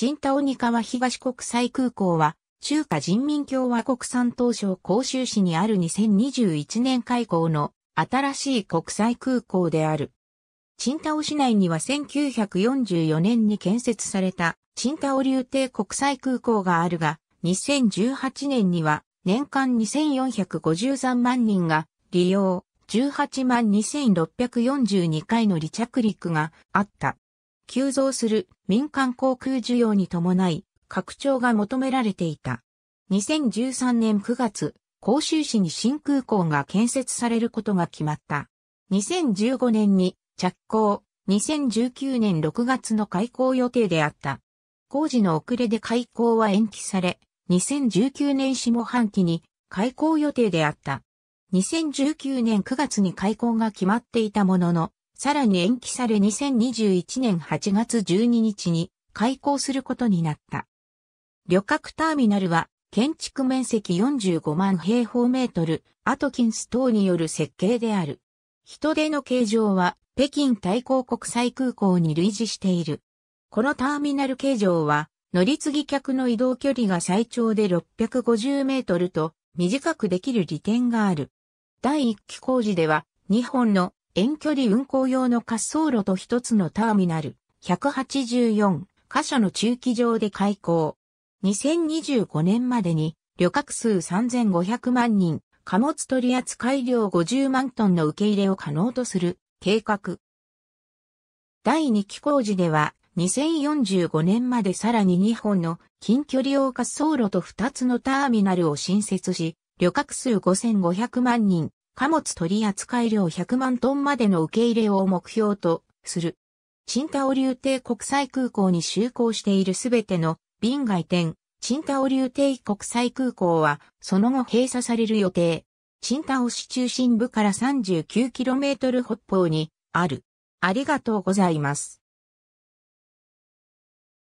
新ンタオ川東国際空港は、中華人民共和国山東省広州市にある2021年開港の新しい国際空港である。新ンタ市内には1944年に建設された新ンタ流亭国際空港があるが、2018年には年間2453万人が利用、18万2642回の離着陸があった。急増する民間航空需要に伴い、拡張が求められていた。2013年9月、甲州市に新空港が建設されることが決まった。2015年に着工、2019年6月の開港予定であった。工事の遅れで開港は延期され、2019年下半期に開港予定であった。2019年9月に開港が決まっていたものの、さらに延期され2021年8月12日に開港することになった。旅客ターミナルは建築面積45万平方メートル、アトキンス等による設計である。人手の形状は北京対抗国際空港に類似している。このターミナル形状は乗り継ぎ客の移動距離が最長で650メートルと短くできる利点がある。第1期工事では2本の遠距離運行用の滑走路と一つのターミナル、184箇所の駐機場で開港。2025年までに旅客数3500万人、貨物取扱量50万トンの受け入れを可能とする計画。第2期工事では2045年までさらに2本の近距離用滑走路と2つのターミナルを新設し、旅客数5500万人、貨物取扱量100万トンまでの受け入れを目標とする。チンタオ流帝国際空港に就航しているすべての便外店、チンタオ流帝国際空港はその後閉鎖される予定。チンタオ市中心部から 39km 北方にある。ありがとうございます。